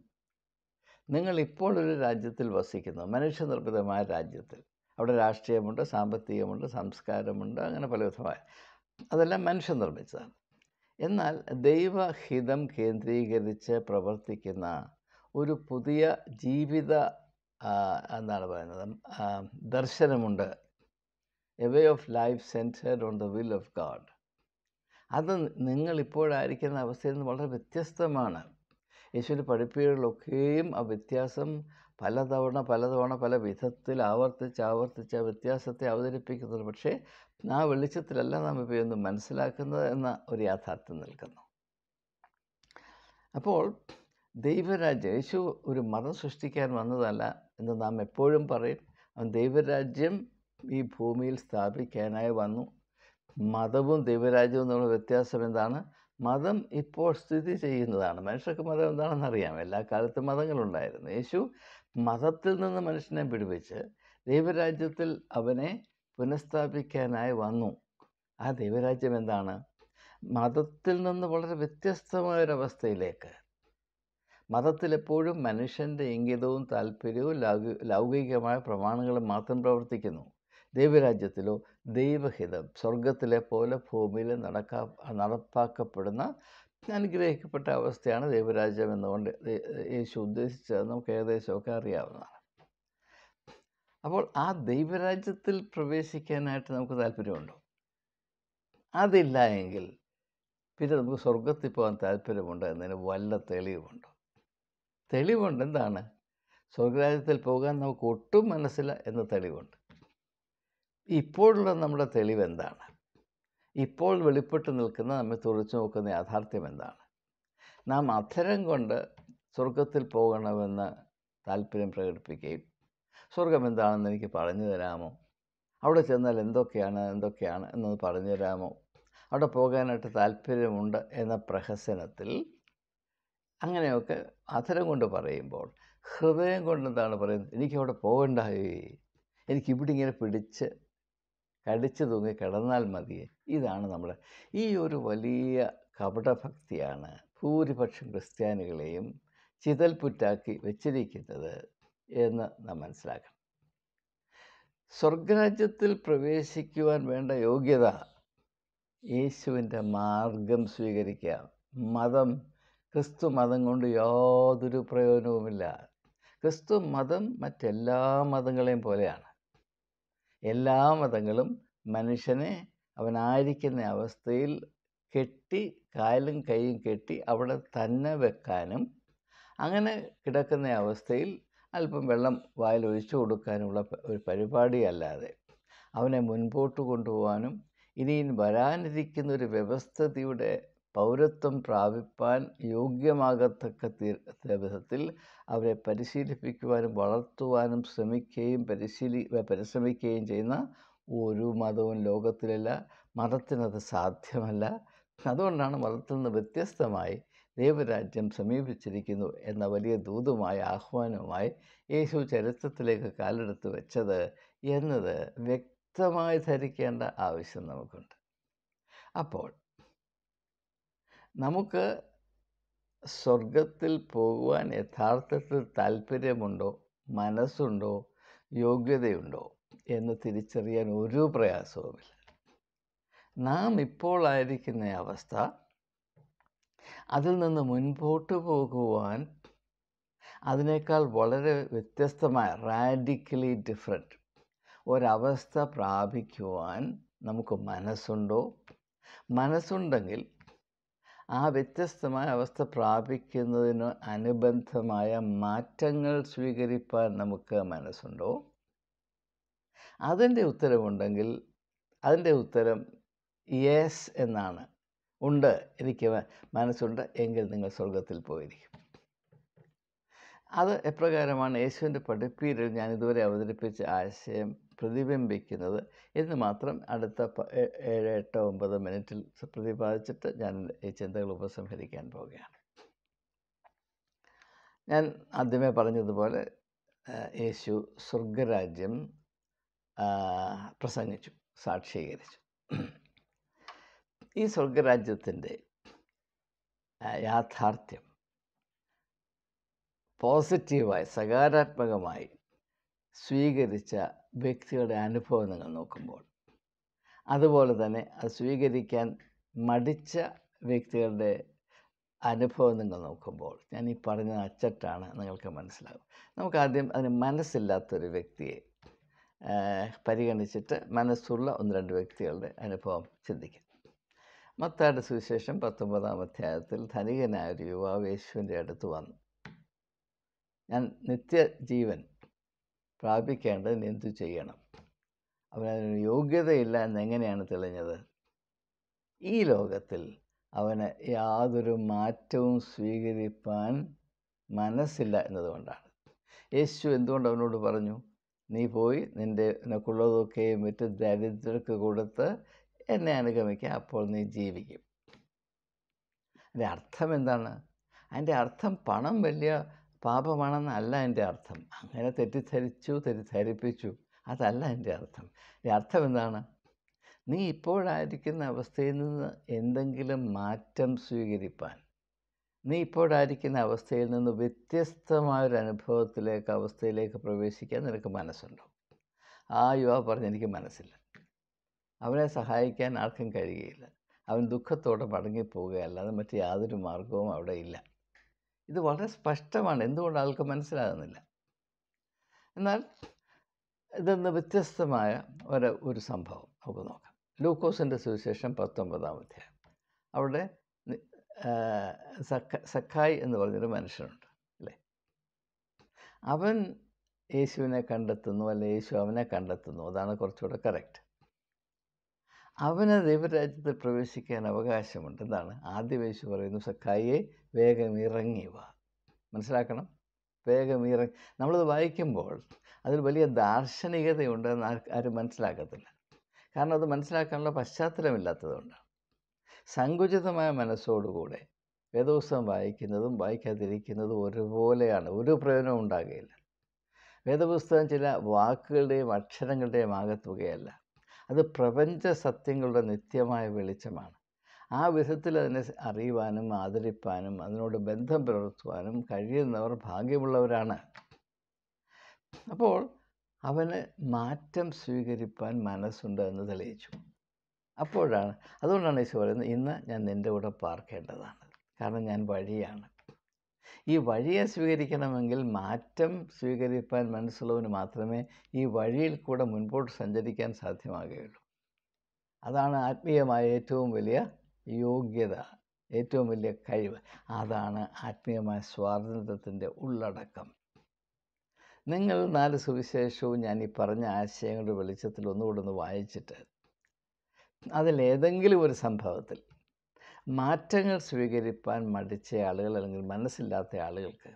നിങ്ങൾ ഇപ്പോൾ ഒരു രാജ്യത്തിൽ വസിക്കുന്നു മനുഷ്യനിർമ്മിതമായ രാജ്യത്തിൽ അവിടെ രാഷ്ട്രീയമുണ്ട് സാമ്പത്തികമുണ്ട് സംസ്കാരമുണ്ട് അങ്ങനെ പലവിധമായ അതെല്ലാം മനുഷ്യ നിർമ്മിച്ചതാണ് എന്നാൽ ദൈവഹിതം കേന്ദ്രീകരിച്ച് പ്രവർത്തിക്കുന്ന ഒരു പുതിയ ജീവിത എന്താണ് പറയുന്നത് ദർശനമുണ്ട് a way of life centred on the will of God അത് നിങ്ങളിപ്പോഴായിരിക്കുന്ന അവസ്ഥയിൽ നിന്ന് വളരെ വ്യത്യസ്തമാണ് യേശുവിൻ്റെ പഠിപ്പുകളിലൊക്കെയും ആ വ്യത്യാസം പലതവണ പലതവണ പല വിധത്തിൽ ആവർത്തിച്ച് ആവർത്തിച്ച് ആ വ്യത്യാസത്തെ അവതരിപ്പിക്കുന്നത് പക്ഷേ ആ വെളിച്ചത്തിലല്ല നാം ഒന്ന് മനസ്സിലാക്കുന്നത് എന്ന ഒരു യാഥാർത്ഥ്യം നിൽക്കുന്നു അപ്പോൾ ദൈവരാജ്യം യേശു ഒരു മതം സൃഷ്ടിക്കാൻ വന്നതല്ല എന്ന് നാം എപ്പോഴും പറയും അവൻ ദൈവരാജ്യം ഈ ഭൂമിയിൽ സ്ഥാപിക്കാനായി വന്നു മതവും ദൈവരാജ്യവും തമ്മിലുള്ള വ്യത്യാസം എന്താണ് മതം ഇപ്പോൾ സ്ഥിതി ചെയ്യുന്നതാണ് മനുഷ്യർക്ക് മതം എന്താണെന്ന് അറിയാം എല്ലാ കാലത്തും മതങ്ങളുണ്ടായിരുന്നു യേശു മതത്തിൽ നിന്ന് മനുഷ്യനെ പിടിപ്പിച്ച് ദൈവരാജ്യത്തിൽ അവനെ പുനഃസ്ഥാപിക്കാനായി വന്നു ആ ദൈവരാജ്യം എന്താണ് മതത്തിൽ നിന്ന് വളരെ വ്യത്യസ്തമായൊരവസ്ഥയിലേക്ക് മതത്തിലെപ്പോഴും മനുഷ്യൻ്റെ ഇംഗിതവും താല്പര്യവും ലൗകികമായ പ്രമാണങ്ങളും മാത്രം പ്രവർത്തിക്കുന്നു ദൈവരാജ്യത്തിലോ ദൈവഹിതം സ്വർഗത്തിലെ പോലെ ഭൂമിയിൽ നടക്കാ നടപ്പാക്കപ്പെടുന്ന അനുഗ്രഹിക്കപ്പെട്ട അവസ്ഥയാണ് ദൈവരാജ്യം എന്നുകൊണ്ട് യേശു ഉദ്ദേശിച്ചത് നമുക്ക് ഏകദേശമൊക്കെ അറിയാവുന്നതാണ് അപ്പോൾ ആ ദൈവരാജ്യത്തിൽ പ്രവേശിക്കാനായിട്ട് നമുക്ക് താല്പര്യമുണ്ടോ അതില്ല എങ്കിൽ പിന്നെ നമുക്ക് സ്വർഗത്തിൽ പോകാൻ താല്പര്യമുണ്ട് എന്നതിന് വല്ല തെളിവുണ്ട് തെളിവുണ്ട് എന്താണ് സ്വർഗരാജ്യത്തിൽ പോകാൻ നമുക്ക് ഒട്ടും മനസ്സില്ല എന്ന തെളിവുണ്ട് ഇപ്പോഴുള്ള നമ്മുടെ തെളിവ് എന്താണ് ഇപ്പോൾ വെളിപ്പെട്ട് നിൽക്കുന്ന നമ്മെ തുറച്ചു നോക്കുന്ന യാഥാർത്ഥ്യം എന്താണ് നാം അധരം കൊണ്ട് സ്വർഗത്തിൽ പോകണമെന്ന് താല്പര്യം പ്രകടിപ്പിക്കുകയും സ്വർഗം എന്താണെന്ന് എനിക്ക് പറഞ്ഞു തരാമോ അവിടെ ചെന്നാൽ എന്തൊക്കെയാണ് എന്തൊക്കെയാണ് എന്നത് പറഞ്ഞു തരാമോ അവിടെ പോകാനായിട്ട് താല്പര്യമുണ്ട് എന്ന പ്രഹസനത്തിൽ അങ്ങനെയൊക്കെ അധരം കൊണ്ട് പറയുമ്പോൾ ഹൃദയം കൊണ്ട് എന്താണ് പറയുന്നത് എനിക്കവിടെ പോകണ്ടായേ എനിക്കിവിടെ ഇങ്ങനെ പിടിച്ച് കടിച്ചു തൂങ്ങി കിടന്നാൽ മതിയെ ഇതാണ് നമ്മുടെ ഈ ഒരു വലിയ കപടഭക്തിയാണ് ഭൂരിപക്ഷം ക്രിസ്ത്യാനികളെയും ചിതൽപുറ്റാക്കി വെച്ചിരിക്കുന്നത് എന്ന് നാം മനസ്സിലാക്കണം സ്വർഗരാജ്യത്തിൽ പ്രവേശിക്കുവാൻ വേണ്ട യോഗ്യത യേശുവിൻ്റെ മാർഗം സ്വീകരിക്കുക മതം ക്രിസ്തു മതം കൊണ്ട് യാതൊരു പ്രയോജനവുമില്ല ക്രിസ്തു മതം മറ്റെല്ലാ മതങ്ങളെയും പോലെയാണ് എല്ലാ മതങ്ങളും മനുഷ്യനെ അവനായിരിക്കുന്ന അവസ്ഥയിൽ കെട്ടി കാലും കൈയും കെട്ടി അവിടെ തന്നെ വെക്കാനും അങ്ങനെ കിടക്കുന്ന അവസ്ഥയിൽ അല്പം വെള്ളം വായിൽ കൊടുക്കാനുള്ള ഒരു പരിപാടിയല്ലാതെ അവനെ മുൻപോട്ട് കൊണ്ടുപോകാനും ഇനിയും വരാനിരിക്കുന്ന ഒരു വ്യവസ്ഥിതിയുടെ പൗരത്വം പ്രാപിപ്പാൻ യോഗ്യമാകത്തക്ക വിധത്തിൽ അവരെ പരിശീലിപ്പിക്കുവാനും വളർത്തുവാനും ശ്രമിക്കുകയും പരിശീലി പരിശ്രമിക്കുകയും ചെയ്യുന്ന ഒരു മതവും ലോകത്തിലല്ല മതത്തിനത് സാധ്യമല്ല അതുകൊണ്ടാണ് മതത്തിൽ നിന്ന് വ്യത്യസ്തമായി ദൈവരാജ്യം സമീപിച്ചിരിക്കുന്നു എന്ന വലിയ ദൂതുമായ ആഹ്വാനവുമായി യേശു ചരിത്രത്തിലേക്ക് കാലെടുത്ത് വെച്ചത് എന്നത് വ്യക്തമായി ധരിക്കേണ്ട ആവശ്യം നമുക്കുണ്ട് അപ്പോൾ നമുക്ക് സ്വർഗത്തിൽ പോകുവാൻ യഥാർത്ഥത്തിൽ താല്പര്യമുണ്ടോ മനസ്സുണ്ടോ യോഗ്യതയുണ്ടോ എന്ന് തിരിച്ചറിയാൻ ഒരു പ്രയാസവുമില്ല നാം ഇപ്പോൾ ആയിരിക്കുന്ന അവസ്ഥ അതിൽ നിന്ന് മുൻപോട്ട് പോകുവാൻ അതിനേക്കാൾ വളരെ വ്യത്യസ്തമായ റാഡിക്കലി ഡിഫറെൻറ്റ് ഒരവസ്ഥ പ്രാപിക്കുവാൻ നമുക്ക് മനസ്സുണ്ടോ മനസ്സുണ്ടെങ്കിൽ ആ വ്യത്യസ്തമായ അവസ്ഥ പ്രാപിക്കുന്നതിന് അനുബന്ധമായ മാറ്റങ്ങൾ സ്വീകരിപ്പാൻ നമുക്ക് മനസ്സുണ്ടോ അതിൻ്റെ ഉത്തരമുണ്ടെങ്കിൽ അതിൻ്റെ ഉത്തരം യെസ് എന്നാണ് ഉണ്ട് എനിക്ക് മനസ്സുണ്ട് എങ്കിൽ നിങ്ങൾ സ്വർഗത്തിൽ പോയിരിക്കും അത് എപ്രകാരമാണ് യേശുവിൻ്റെ പഠിപ്പീരിൽ ഞാൻ ഇതുവരെ അവതരിപ്പിച്ച ആശയം പ്രതിബിംബിക്കുന്നത് എന്ന് മാത്രം അടുത്ത ഏഴ് എട്ട് ഒമ്പത് മിനിറ്റിൽ പ്രതിപാദിച്ചിട്ട് ഞാൻ ഈ ചിന്തകൾ ഉപസംഹരിക്കാൻ പോവുകയാണ് ഞാൻ ആദ്യമേ പറഞ്ഞതുപോലെ യേശു സ്വർഗരാജ്യം പ്രസംഗിച്ചു സാക്ഷീകരിച്ചു ഈ സ്വർഗരാജ്യത്തിൻ്റെ യാഥാർത്ഥ്യം പോസിറ്റീവായി സകാരാത്മകമായി സ്വീകരിച്ച വ്യക്തിയുടെ അനുഭവം നിങ്ങൾ നോക്കുമ്പോൾ അതുപോലെ തന്നെ അത് സ്വീകരിക്കാൻ മടിച്ച വ്യക്തികളുടെ അനുഭവം നിങ്ങൾ നോക്കുമ്പോൾ ഞാൻ ഈ പറഞ്ഞ അച്ചട്ടാണ് നിങ്ങൾക്ക് മനസ്സിലാകും നമുക്ക് ആദ്യം അതിന് മനസ്സില്ലാത്തൊരു വ്യക്തിയെ പരിഗണിച്ചിട്ട് മനസ്സുള്ള ഒന്ന് രണ്ട് വ്യക്തികളുടെ അനുഭവം ചിന്തിക്കാം മത്താട് സുവിശേഷം പത്തൊമ്പതാം അധ്യായത്തിൽ ധനികനായ ഒരു യുവാവ് യേശുവിൻ്റെ അടുത്ത് വന്നു ഞാൻ നിത്യജീവൻ പ്രാപിക്കേണ്ടതിന് എന്തു ചെയ്യണം അതിന് യോഗ്യതയില്ല എന്നെങ്ങനെയാണ് തെളിഞ്ഞത് ഈ ലോകത്തിൽ അവന് യാതൊരു മാറ്റവും സ്വീകരിപ്പാൻ മനസ്സില്ല എന്നതുകൊണ്ടാണ് യേശു എന്തുകൊണ്ട് അവനോട് പറഞ്ഞു നീ പോയി നിൻ്റെ നിനക്കുള്ളതൊക്കെയും മറ്റ് ദരിദ്രർക്ക് കൊടുത്ത് എന്നെ അനുഗമിക്കുക അപ്പോൾ നീ ജീവിക്കും അതിൻ്റെ അർത്ഥം എന്താണ് അതിൻ്റെ അർത്ഥം പണം വലിയ പാപമാണെന്നല്ല എൻ്റെ അർത്ഥം അങ്ങനെ തെറ്റിദ്ധരിച്ചു തെറ്റിദ്ധരിപ്പിച്ചു അതല്ല എൻ്റെ അർത്ഥം എൻ്റെ അർത്ഥം എന്താണ് നീ ഇപ്പോഴായിരിക്കുന്ന അവസ്ഥയിൽ നിന്ന് എന്തെങ്കിലും മാറ്റം സ്വീകരിപ്പാൻ നീ ഇപ്പോഴായിരിക്കുന്ന അവസ്ഥയിൽ നിന്ന് വ്യത്യസ്തമായ ഒരു അനുഭവത്തിലേക്ക് അവസ്ഥയിലേക്ക് പ്രവേശിക്കാൻ നിനക്ക് മനസ്സുണ്ടോ ആ യുവ പറഞ്ഞെനിക്ക് മനസ്സില്ല അവനെ സഹായിക്കാൻ ആർക്കും കഴിയുകയില്ല അവൻ ദുഃഖത്തോടെ മടങ്ങിപ്പോവുകയല്ലാതെ മറ്റു യാതൊരു മാർഗവും അവിടെ ഇല്ല ഇത് വളരെ സ്പഷ്ടമാണ് എന്തുകൊണ്ട് ആൾക്ക് മനസ്സിലാകുന്നില്ല എന്നാൽ ഇതെന്ന് വ്യത്യസ്തമായ ഒരു ഒരു സംഭവം നമുക്ക് നോക്കാം ലൂക്കോസിൻ്റെ സുവിശേഷം പത്തൊമ്പതാം അധ്യായം അവിടെ സഖായ് എന്ന് പറഞ്ഞൊരു മനുഷ്യനുണ്ട് അല്ലേ അവൻ യേശുവിനെ കണ്ടെത്തുന്നു അല്ലെ യേശു അവനെ കണ്ടെത്തുന്നു അതാണ് കുറച്ചുകൂടെ കറക്റ്റ് അവന് ദൈവരാജ്യത്തിൽ പ്രവേശിക്കാൻ എന്താണ് ആദ്യ യേശു പറയുന്നു സഖായിയെ വേഗം ഇറങ്ങി വാ മനസ്സിലാക്കണം വേഗം ഇറങ്ങി നമ്മളത് വായിക്കുമ്പോൾ അതിൽ വലിയ ദാർശനികതയുണ്ടെന്ന് ആരും മനസ്സിലാക്കത്തില്ല കാരണം അത് മനസ്സിലാക്കാനുള്ള പശ്ചാത്തലമില്ലാത്തതുകൊണ്ടാണ് സങ്കുചിതമായ മനസ്സോടുകൂടെ വേദപുസ്തകം വായിക്കുന്നതും വായിക്കാതിരിക്കുന്നതും ഒരുപോലെയാണ് ഒരു പ്രയോജനവും ഉണ്ടാകുകയില്ല വേദപുസ്തകം ചില വാക്കുകളുടെയും അക്ഷരങ്ങളുടെയും ആകത്തുകയല്ല അത് പ്രപഞ്ച സത്യങ്ങളുടെ നിത്യമായ വെളിച്ചമാണ് ആ വിധത്തിൽ അതിനെ അറിയുവാനും ആദരിപ്പാനും അതിനോട് ബന്ധം പുലർത്തുവാനും കഴിയുന്നവർ ഭാഗ്യമുള്ളവരാണ് അപ്പോൾ അവന് മാറ്റം സ്വീകരിപ്പാൻ മനസ്സുണ്ട് എന്ന് തെളിയിച്ചു അപ്പോഴാണ് അതുകൊണ്ടാണ് ഈശോ പറയുന്നത് ഇന്ന് ഞാൻ നിൻ്റെ കൂടെ പാർക്കേണ്ടതാണ് കാരണം ഞാൻ വഴിയാണ് ഈ വഴിയെ സ്വീകരിക്കണമെങ്കിൽ മാറ്റം സ്വീകരിപ്പാൻ മനസ്സുള്ളവന് മാത്രമേ ഈ വഴിയിൽ കൂടെ മുൻപോട്ട് സഞ്ചരിക്കാൻ സാധ്യമാകുകയുള്ളൂ അതാണ് ആത്മീയമായ ഏറ്റവും വലിയ യോഗ്യത ഏറ്റവും വലിയ കഴിവ് അതാണ് ആത്മീയമായ സ്വാതന്ത്ര്യത്തിൻ്റെ ഉള്ളടക്കം നിങ്ങൾ നാല് സുവിശേഷവും ഞാൻ ഈ പറഞ്ഞ ആശയങ്ങളുടെ വെളിച്ചത്തിൽ ഒന്നുകൂടെ ഒന്ന് വായിച്ചിട്ട് അതിലേതെങ്കിലും ഒരു സംഭവത്തിൽ മാറ്റങ്ങൾ സ്വീകരിപ്പാൻ മടിച്ച ആളുകൾ അല്ലെങ്കിൽ മനസ്സില്ലാത്ത ആളുകൾക്ക്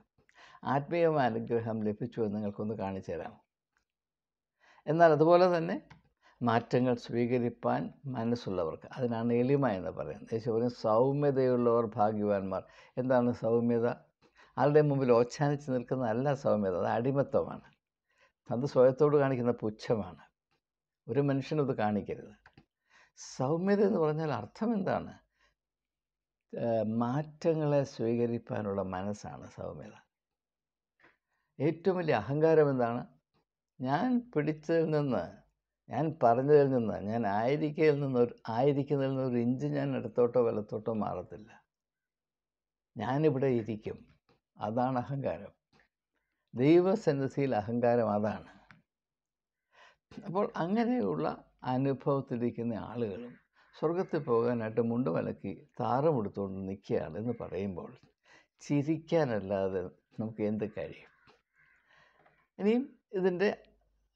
ആത്മീയമായ അനുഗ്രഹം ലഭിച്ചു എന്ന് നിങ്ങൾക്കൊന്ന് കാണിച്ചു തരാം എന്നാൽ അതുപോലെ തന്നെ മാറ്റങ്ങൾ സ്വീകരിപ്പാൻ മനസ്സുള്ളവർക്ക് അതിനാണ് എളിമ എന്ന് പറയുന്നത് പറയും സൗമ്യതയുള്ളവർ ഭാഗ്യവാന്മാർ എന്താണ് സൗമ്യത ആളുടെ മുമ്പിൽ നിൽക്കുന്ന നിൽക്കുന്നതല്ല സൗമ്യത അത് അടിമത്വമാണ് അത് സ്വയത്തോട് കാണിക്കുന്ന പുച്ഛമാണ് ഒരു മനുഷ്യനത് കാണിക്കരുത് സൗമ്യത എന്ന് പറഞ്ഞാൽ അർത്ഥം എന്താണ് മാറ്റങ്ങളെ സ്വീകരിക്കാനുള്ള മനസ്സാണ് സൗമ്യത ഏറ്റവും വലിയ അഹങ്കാരം എന്താണ് ഞാൻ പിടിച്ചതിൽ നിന്ന് ഞാൻ പറഞ്ഞതിൽ നിന്ന് ഞാൻ ആയിരിക്കയിൽ നിന്ന് ഒരു ആയിരിക്കുന്നതിൽ നിന്ന് ഒരു ഇഞ്ച് ഞാൻ ഇടത്തോട്ടോ വലത്തോട്ടോ മാറത്തില്ല ഞാനിവിടെ ഇരിക്കും അതാണ് അഹങ്കാരം ദൈവസന്നിധിയിൽ അഹങ്കാരം അതാണ് അപ്പോൾ അങ്ങനെയുള്ള അനുഭവത്തിലിരിക്കുന്ന ആളുകളും സ്വർഗത്തിൽ പോകാനായിട്ട് മുണ്ട് മലക്കി താറമെടുത്തുകൊണ്ട് നിൽക്കുകയാണ് എന്ന് പറയുമ്പോൾ ചിരിക്കാനല്ലാതെ നമുക്ക് എന്ത് കഴിയും ഇനിയും ഇതിൻ്റെ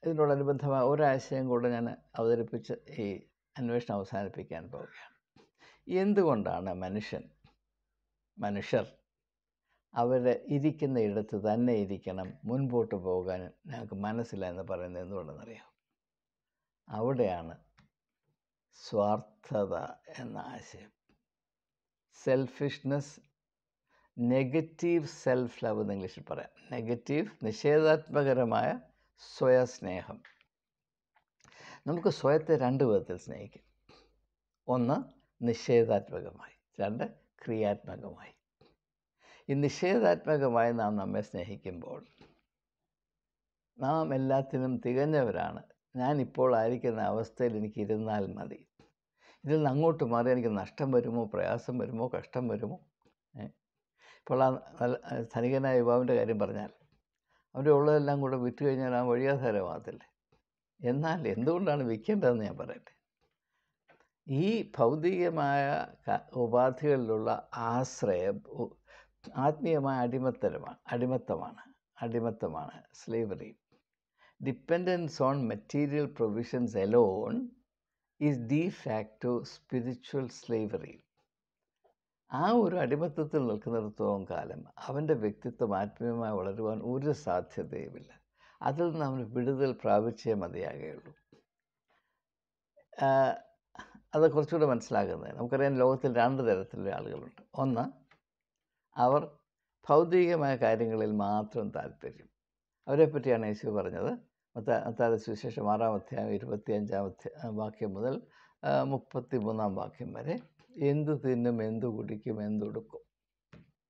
ഇതിനോടനുബന്ധമായ ഒരാശയം കൂടെ ഞാൻ അവതരിപ്പിച്ച് ഈ അന്വേഷണം അവസാനിപ്പിക്കാൻ പോവുകയാണ് എന്തുകൊണ്ടാണ് മനുഷ്യൻ മനുഷ്യർ അവർ ഇരിക്കുന്ന ഇടത്ത് തന്നെ ഇരിക്കണം മുൻപോട്ട് പോകാൻ ഞങ്ങൾക്ക് മനസ്സില്ല എന്ന് പറയുന്നത് എന്തുകൊണ്ടെന്നറിയാം അവിടെയാണ് സ്വാർത്ഥത എന്ന ആശയം സെൽഫിഷ്നെസ് നെഗറ്റീവ് സെൽഫ് ലവ് എന്ന് ഇംഗ്ലീഷിൽ പറയാം നെഗറ്റീവ് നിഷേധാത്മകരമായ സ്വയസ്നേഹം നമുക്ക് സ്വയത്തെ രണ്ട് വിധത്തിൽ സ്നേഹിക്കാം ഒന്ന് നിഷേധാത്മകമായി രണ്ട് ക്രിയാത്മകമായി ഈ നിഷേധാത്മകമായി നാം നമ്മെ സ്നേഹിക്കുമ്പോൾ നാം എല്ലാത്തിനും തികഞ്ഞവരാണ് ഞാനിപ്പോൾ ആയിരിക്കുന്ന അവസ്ഥയിൽ എനിക്കിരുന്നാൽ മതി ഇതിൽ നിന്ന് അങ്ങോട്ട് മാറി എനിക്ക് നഷ്ടം വരുമോ പ്രയാസം വരുമോ കഷ്ടം വരുമോ ഇപ്പോൾ ആ നല്ല ധനികനായ യുവാവിൻ്റെ കാര്യം പറഞ്ഞാൽ അവൻ്റെ ഉള്ളതെല്ലാം കൂടെ വിറ്റ് കഴിഞ്ഞാൽ ആ വഴിയാധാരമാകത്തില്ലേ എന്നാൽ എന്തുകൊണ്ടാണ് വിൽക്കേണ്ടതെന്ന് ഞാൻ പറയട്ടെ ഈ ഭൗതികമായ ഉപാധികളിലുള്ള ആശ്രയം ആത്മീയമായ അടിമത്തരമാണ് അടിമത്തമാണ് അടിമത്തമാണ് slavery dependence on material provisions alone is de facto spiritual slavery ആ ഒരു അടിമത്തത്തിൽ നിൽക്കുന്നിടത്തോളം കാലം അവൻ്റെ വ്യക്തിത്വം ആത്മീയമായി വളരുവാൻ ഒരു സാധ്യതയുമില്ല അതിൽ നിന്ന് അവന് വിടുതൽ പ്രാപിച്ചേ മതിയാകുകയുള്ളൂ അത് കുറച്ചുകൂടെ മനസ്സിലാകുന്നത് നമുക്കറിയാം ലോകത്തിൽ രണ്ട് തരത്തിലുള്ള ആളുകളുണ്ട് ഒന്ന് അവർ ഭൗതികമായ കാര്യങ്ങളിൽ മാത്രം താല്പര്യം അവരെപ്പറ്റിയാണ് യേശു പറഞ്ഞത് മത്തായുടെ സുവിശേഷം ആറാം അധ്യായം ഇരുപത്തിയഞ്ചാം അധ്യായ വാക്യം മുതൽ മുപ്പത്തി മൂന്നാം വാക്യം വരെ എന്തു തിന്നും എന്തു കുടിക്കും എന്തുടുക്കും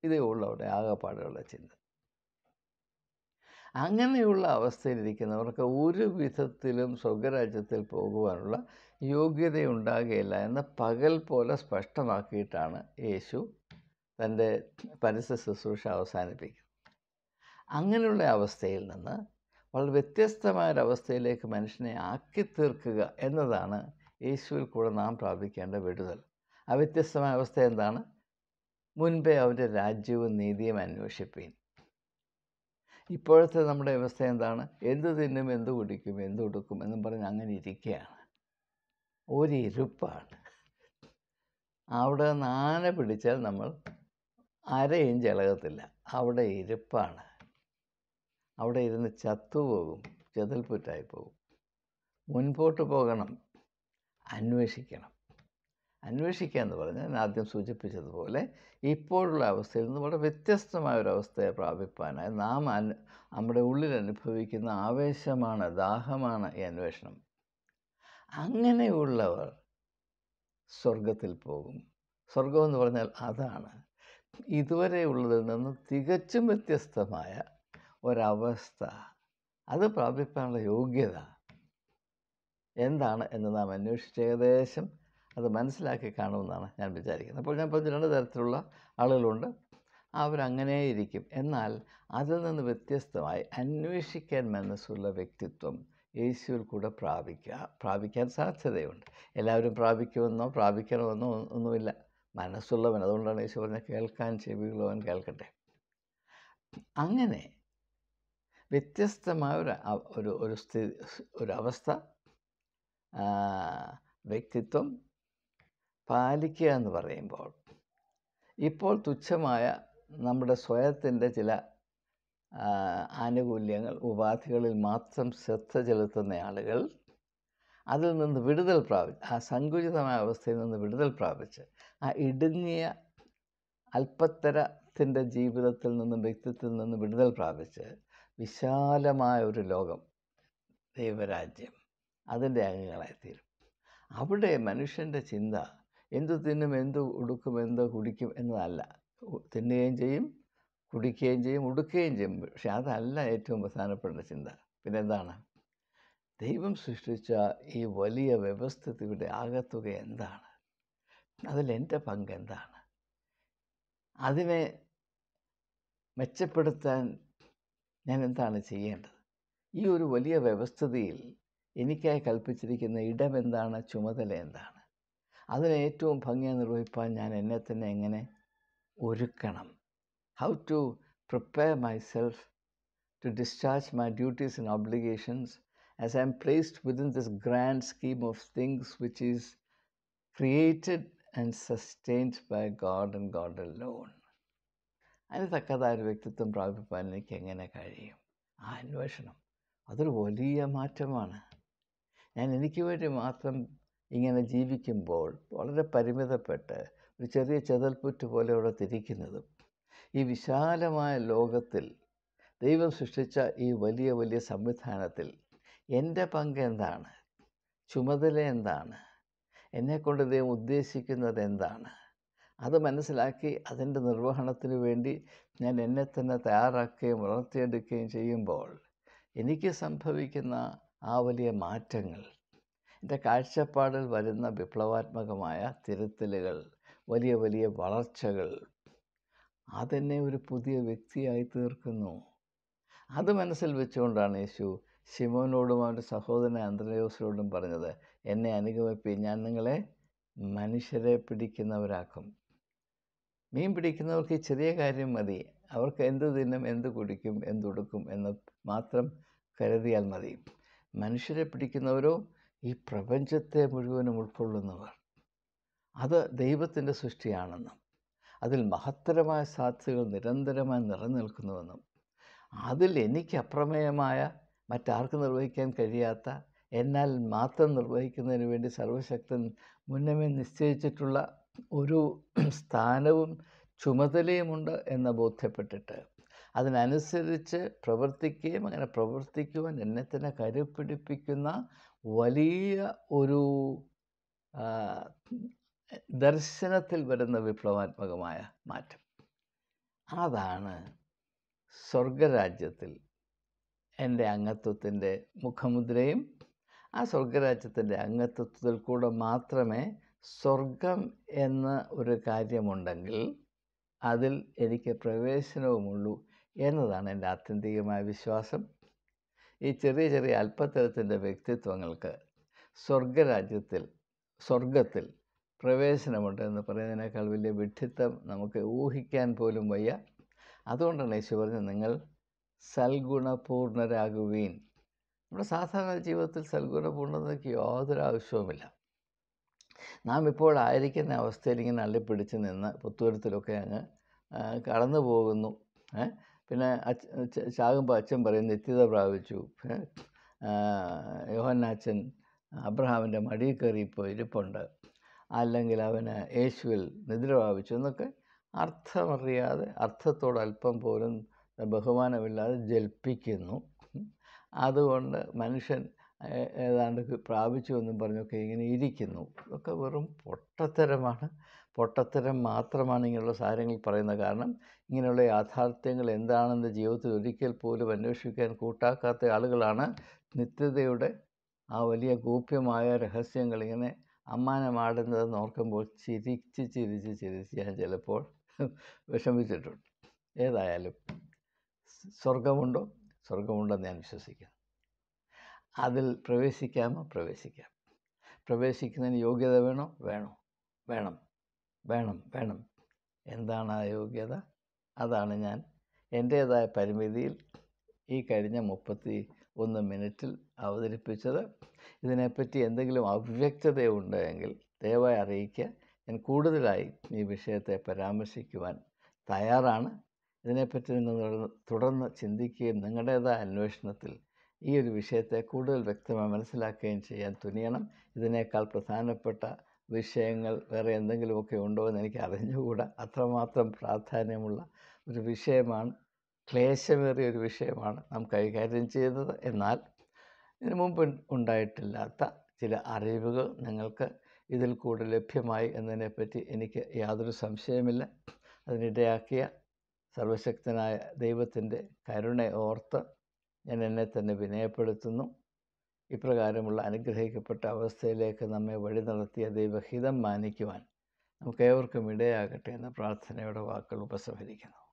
ഇതേ ഉള്ളൂ അവിടെ ചിന്ത അങ്ങനെയുള്ള അവസ്ഥയിലിരിക്കുന്നവർക്ക് ഒരു വിധത്തിലും സ്വർഗരാജ്യത്തിൽ പോകുവാനുള്ള യോഗ്യതയുണ്ടാകുകയില്ല എന്ന് പകൽ പോലെ സ്പഷ്ടമാക്കിയിട്ടാണ് യേശു തൻ്റെ പരസ്യ ശുശ്രൂഷ അവസാനിപ്പിക്കുന്നത് അങ്ങനെയുള്ള അവസ്ഥയിൽ നിന്ന് വളരെ വ്യത്യസ്തമായ ഒരവസ്ഥയിലേക്ക് മനുഷ്യനെ ആക്കി തീർക്കുക എന്നതാണ് യേശുവിൽ കൂടെ നാം പ്രാപിക്കേണ്ട വിടുതൽ ആ വ്യത്യസ്തമായ അവസ്ഥ എന്താണ് മുൻപേ അവൻ്റെ രാജ്യവും നീതിയും അന്വേഷിപ്പീൻ ഇപ്പോഴത്തെ നമ്മുടെ അവസ്ഥ എന്താണ് എന്ത് തിന്നും എന്ത് കുടിക്കും എന്ത് കൊടുക്കും എന്നും പറഞ്ഞ് അങ്ങനെ ഇരിക്കുകയാണ് ഒരു ഇരുപ്പാണ് അവിടെ നാന പിടിച്ചാൽ നമ്മൾ അരയും ചിലകത്തില്ല അവിടെ ഇരുപ്പാണ് അവിടെ ഇരുന്ന് ചത്തുപോകും ചെതൽപ്പുറ്റായി പോകും മുൻപോട്ട് പോകണം അന്വേഷിക്കണം അന്വേഷിക്കുക എന്ന് പറഞ്ഞാൽ ഞാൻ ആദ്യം സൂചിപ്പിച്ചതുപോലെ ഇപ്പോഴുള്ള അവസ്ഥയിൽ നിന്ന് വളരെ വ്യത്യസ്തമായ ഒരു അവസ്ഥയെ പ്രാപിപ്പാനായി നാം അന് നമ്മുടെ ഉള്ളിൽ അനുഭവിക്കുന്ന ആവേശമാണ് ദാഹമാണ് ഈ അന്വേഷണം അങ്ങനെയുള്ളവർ സ്വർഗത്തിൽ പോകും സ്വർഗമെന്ന് എന്ന് പറഞ്ഞാൽ അതാണ് ഇതുവരെയുള്ളതിൽ നിന്ന് തികച്ചും വ്യത്യസ്തമായ ഒരവസ്ഥ അത് പ്രാപിക്കാനുള്ള യോഗ്യത എന്താണ് എന്ന് നാം അന്വേഷിച്ച ഏകദേശം അത് മനസ്സിലാക്കി കാണുമെന്നാണ് ഞാൻ വിചാരിക്കുന്നത് അപ്പോൾ ഞാൻ പറഞ്ഞ രണ്ട് തരത്തിലുള്ള ആളുകളുണ്ട് അവരങ്ങനെ ഇരിക്കും എന്നാൽ അതിൽ നിന്ന് വ്യത്യസ്തമായി അന്വേഷിക്കാൻ മനസ്സുള്ള വ്യക്തിത്വം യേശുവിൽ കൂടെ പ്രാപിക്കുക പ്രാപിക്കാൻ സാധ്യതയുണ്ട് എല്ലാവരും പ്രാപിക്കുമെന്നോ പ്രാപിക്കണമെന്നോ ഒന്നുമില്ല മനസ്സുള്ളവൻ അതുകൊണ്ടാണ് യേശു പറഞ്ഞ കേൾക്കാൻ ചെവിയുള്ളവൻ കേൾക്കട്ടെ അങ്ങനെ വ്യത്യസ്തമായ ഒരു ഒരു ഒരു സ്ഥിതി ഒരു അവസ്ഥ വ്യക്തിത്വം പാലിക്കുക എന്ന് പറയുമ്പോൾ ഇപ്പോൾ തുച്ഛമായ നമ്മുടെ സ്വയത്തിൻ്റെ ചില ആനുകൂല്യങ്ങൾ ഉപാധികളിൽ മാത്രം ശ്രദ്ധ ചെലുത്തുന്ന ആളുകൾ അതിൽ നിന്ന് വിടുതൽ പ്രാപിച്ച് ആ സങ്കുചിതമായ അവസ്ഥയിൽ നിന്ന് വിടുതൽ പ്രാപിച്ച് ആ ഇടുങ്ങിയ അല്പത്തരത്തിൻ്റെ ജീവിതത്തിൽ നിന്നും വ്യക്തിത്വത്തിൽ നിന്നും വിടുതൽ പ്രാപിച്ച് വിശാലമായ ഒരു ലോകം ദൈവരാജ്യം അതിൻ്റെ അംഗങ്ങളായിത്തീരും അവിടെ മനുഷ്യൻ്റെ ചിന്ത എന്തു തിന്നും എന്തു ഉടുക്കും എന്ത് കുടിക്കും എന്നതല്ല തിന്നുകയും ചെയ്യും കുടിക്കുകയും ചെയ്യും ഉടുക്കുകയും ചെയ്യും പക്ഷെ അതല്ല ഏറ്റവും പ്രധാനപ്പെട്ട ചിന്ത പിന്നെന്താണ് ദൈവം സൃഷ്ടിച്ച ഈ വലിയ വ്യവസ്ഥിതിയുടെ ആകത്തുക എന്താണ് അതിലെൻ്റെ പങ്ക് എന്താണ് അതിനെ മെച്ചപ്പെടുത്താൻ ഞാൻ എന്താണ് ചെയ്യേണ്ടത് ഈ ഒരു വലിയ വ്യവസ്ഥിതിയിൽ എനിക്കായി കൽപ്പിച്ചിരിക്കുന്ന ഇടം എന്താണ് ചുമതല എന്താണ് അതിനെ ഏറ്റവും ഭംഗിയായി നിർവഹിപ്പാൻ ഞാൻ എന്നെ തന്നെ എങ്ങനെ ഒരുക്കണം how to prepare myself to discharge my duties and obligations as I am placed within this grand scheme of things which is created and sustained by God and God alone അതിന് തക്കതായ ഒരു വ്യക്തിത്വം പ്രാപിപ്പാൻ എനിക്ക് എങ്ങനെ കഴിയും ആ അന്വേഷണം അതൊരു വലിയ മാറ്റമാണ് ഞാൻ എനിക്ക് വേണ്ടി മാത്രം ഇങ്ങനെ ജീവിക്കുമ്പോൾ വളരെ പരിമിതപ്പെട്ട് ഒരു ചെറിയ ചെതൽപ്പുറ്റ് പോലെ അവിടെ തിരിക്കുന്നതും ഈ വിശാലമായ ലോകത്തിൽ ദൈവം സൃഷ്ടിച്ച ഈ വലിയ വലിയ സംവിധാനത്തിൽ എൻ്റെ പങ്ക് എന്താണ് ചുമതല എന്താണ് എന്നെക്കൊണ്ട് ദൈവം ഉദ്ദേശിക്കുന്നത് എന്താണ് അത് മനസ്സിലാക്കി അതിൻ്റെ നിർവഹണത്തിന് വേണ്ടി ഞാൻ എന്നെ തന്നെ തയ്യാറാക്കുകയും വളർത്തിയെടുക്കുകയും ചെയ്യുമ്പോൾ എനിക്ക് സംഭവിക്കുന്ന ആ വലിയ മാറ്റങ്ങൾ എൻ്റെ കാഴ്ചപ്പാടിൽ വരുന്ന വിപ്ലവാത്മകമായ തിരുത്തലുകൾ വലിയ വലിയ വളർച്ചകൾ അതെന്നെ ഒരു പുതിയ വ്യക്തിയായി തീർക്കുന്നു അത് മനസ്സിൽ വെച്ചുകൊണ്ടാണ് യേശു ശിവനോടും അവൻ്റെ സഹോദരൻ അന്തരയോസിനോടും പറഞ്ഞത് എന്നെ അനുഗമിപ്പി ഞാൻ നിങ്ങളെ മനുഷ്യരെ പിടിക്കുന്നവരാക്കും മീൻ പിടിക്കുന്നവർക്ക് ചെറിയ കാര്യം മതി അവർക്ക് എന്ത് തിന്നും എന്ത് കുടിക്കും എന്തുടുക്കും എന്ന് മാത്രം കരുതിയാൽ മതി മനുഷ്യരെ പിടിക്കുന്നവരോ ഈ പ്രപഞ്ചത്തെ മുഴുവനും ഉൾക്കൊള്ളുന്നവർ അത് ദൈവത്തിൻ്റെ സൃഷ്ടിയാണെന്നും അതിൽ മഹത്തരമായ സാധ്യതകൾ നിരന്തരമായി നിറനിൽക്കുന്നുവെന്നും അതിൽ എനിക്ക് അപ്രമേയമായ മറ്റാർക്കും നിർവഹിക്കാൻ കഴിയാത്ത എന്നാൽ മാത്രം നിർവഹിക്കുന്നതിന് വേണ്ടി സർവശക്തൻ മുന്നമേ നിശ്ചയിച്ചിട്ടുള്ള ഒരു <clears throat> സ്ഥാനവും ചുമതലയുമുണ്ട് എന്ന് ബോധ്യപ്പെട്ടിട്ട് അതിനനുസരിച്ച് പ്രവർത്തിക്കുകയും അങ്ങനെ പ്രവർത്തിക്കുവാൻ എന്നെ തന്നെ കരുപ്പിടിപ്പിക്കുന്ന വലിയ ഒരു ദർശനത്തിൽ വരുന്ന വിപ്ലവാത്മകമായ മാറ്റം അതാണ് സ്വർഗരാജ്യത്തിൽ എൻ്റെ അംഗത്വത്തിൻ്റെ മുഖമുദ്രയും ആ സ്വർഗരാജ്യത്തിൻ്റെ അംഗത്വത്തിൽ കൂടെ മാത്രമേ സ്വർഗം എന്ന ഒരു കാര്യമുണ്ടെങ്കിൽ അതിൽ എനിക്ക് പ്രവേശനവുമുള്ളൂ എന്നതാണ് എൻ്റെ ആത്യന്തികമായ വിശ്വാസം ഈ ചെറിയ ചെറിയ അല്പത്തരത്തിൻ്റെ വ്യക്തിത്വങ്ങൾക്ക് സ്വർഗരാജ്യത്തിൽ സ്വർഗത്തിൽ പ്രവേശനമുണ്ട് എന്ന് പറയുന്നതിനേക്കാൾ വലിയ വിഡ്ഢിത്തം നമുക്ക് ഊഹിക്കാൻ പോലും വയ്യ അതുകൊണ്ടാണ് യേശു പറഞ്ഞത് നിങ്ങൾ സൽഗുണപൂർണരാകുവീൻ നമ്മുടെ സാധാരണ ജീവിതത്തിൽ സൽഗുണപൂർണതയ്ക്ക് യാതൊരു ആവശ്യവുമില്ല നാം ഇപ്പോൾ ആയിരിക്കുന്ന അവസ്ഥയിൽ ഇങ്ങനെ അള്ളിപ്പിടിച്ച് നിന്ന് പുത്തൂരത്തിലൊക്കെ അങ്ങ് കടന്നു പോകുന്നു പിന്നെ അച്ഛ ചാകുമ്പോൾ അച്ഛൻ പറയും നിത്യത പ്രാപിച്ചു യോഹന്നാച്ചൻ അബ്രഹാമിൻ്റെ മടിയിൽ കയറിയിപ്പോൾ ഇരിപ്പുണ്ട് അല്ലെങ്കിൽ അവന് യേശുവിൽ നിദ്ര പ്രാപിച്ചു എന്നൊക്കെ അർത്ഥമറിയാതെ അർത്ഥത്തോട് അല്പം പോലും ബഹുമാനമില്ലാതെ ജൽപ്പിക്കുന്നു അതുകൊണ്ട് മനുഷ്യൻ ഏതാണ്ട് പ്രാപിച്ചു എന്നും പറഞ്ഞൊക്കെ ഇങ്ങനെ ഇരിക്കുന്നു ഇതൊക്കെ വെറും പൊട്ടത്തരമാണ് പൊട്ടത്തരം മാത്രമാണ് ഇങ്ങനെയുള്ള സാധനങ്ങളിൽ പറയുന്നത് കാരണം ഇങ്ങനെയുള്ള യാഥാർത്ഥ്യങ്ങൾ എന്താണെന്ന് ജീവിതത്തിൽ ഒരിക്കൽ പോലും അന്വേഷിക്കാൻ കൂട്ടാക്കാത്ത ആളുകളാണ് നിത്യതയുടെ ആ വലിയ ഗോപ്യമായ രഹസ്യങ്ങൾ ഇങ്ങനെ അമ്മാനമാടുന്നതെന്ന് ഓർക്കുമ്പോൾ ചിരിച്ച് ചിരിച്ച് ചിരിച്ച് ഞാൻ ചിലപ്പോൾ വിഷമിച്ചിട്ടുണ്ട് ഏതായാലും സ്വർഗമുണ്ടോ സ്വർഗമുണ്ടെന്ന് ഞാൻ വിശ്വസിക്കുന്നു അതിൽ പ്രവേശിക്കാമോ പ്രവേശിക്കാം പ്രവേശിക്കുന്നതിന് യോഗ്യത വേണോ വേണോ വേണം വേണം വേണം എന്താണ് ആ യോഗ്യത അതാണ് ഞാൻ എൻ്റേതായ പരിമിതിയിൽ ഈ കഴിഞ്ഞ മുപ്പത്തി ഒന്ന് മിനിറ്റിൽ അവതരിപ്പിച്ചത് ഇതിനെപ്പറ്റി എന്തെങ്കിലും അവ്യക്തതയുണ്ട് എങ്കിൽ ദയവായി അറിയിക്കുക ഞാൻ കൂടുതലായി ഈ വിഷയത്തെ പരാമർശിക്കുവാൻ തയ്യാറാണ് ഇതിനെപ്പറ്റി നിങ്ങൾ തുടർന്ന് ചിന്തിക്കുകയും നിങ്ങളുടേതായ അന്വേഷണത്തിൽ ഈ ഒരു വിഷയത്തെ കൂടുതൽ വ്യക്തമായി മനസ്സിലാക്കുകയും ചെയ്യാൻ തുനിയണം ഇതിനേക്കാൾ പ്രധാനപ്പെട്ട വിഷയങ്ങൾ വേറെ എന്തെങ്കിലുമൊക്കെ ഉണ്ടോ എന്ന് എനിക്ക് അറിഞ്ഞുകൂടാ അത്രമാത്രം പ്രാധാന്യമുള്ള ഒരു വിഷയമാണ് ക്ലേശമേറിയ ഒരു വിഷയമാണ് നാം കൈകാര്യം ചെയ്തത് എന്നാൽ ഇതിനു മുമ്പ് ഉണ്ടായിട്ടില്ലാത്ത ചില അറിവുകൾ നിങ്ങൾക്ക് ഇതിൽ കൂടെ ലഭ്യമായി എന്നതിനെപ്പറ്റി എനിക്ക് യാതൊരു സംശയമില്ല അതിനിടയാക്കിയ സർവശക്തനായ ദൈവത്തിൻ്റെ കരുണ ഓർത്ത് ഞാൻ എന്നെ തന്നെ വിനയപ്പെടുത്തുന്നു ഇപ്രകാരമുള്ള അനുഗ്രഹിക്കപ്പെട്ട അവസ്ഥയിലേക്ക് നമ്മെ വഴി നടത്തിയ ദൈവഹിതം മാനിക്കുവാൻ ഏവർക്കും ഇടയാകട്ടെ എന്ന പ്രാർത്ഥനയുടെ വാക്കുകൾ ഉപസംഹരിക്കുന്നു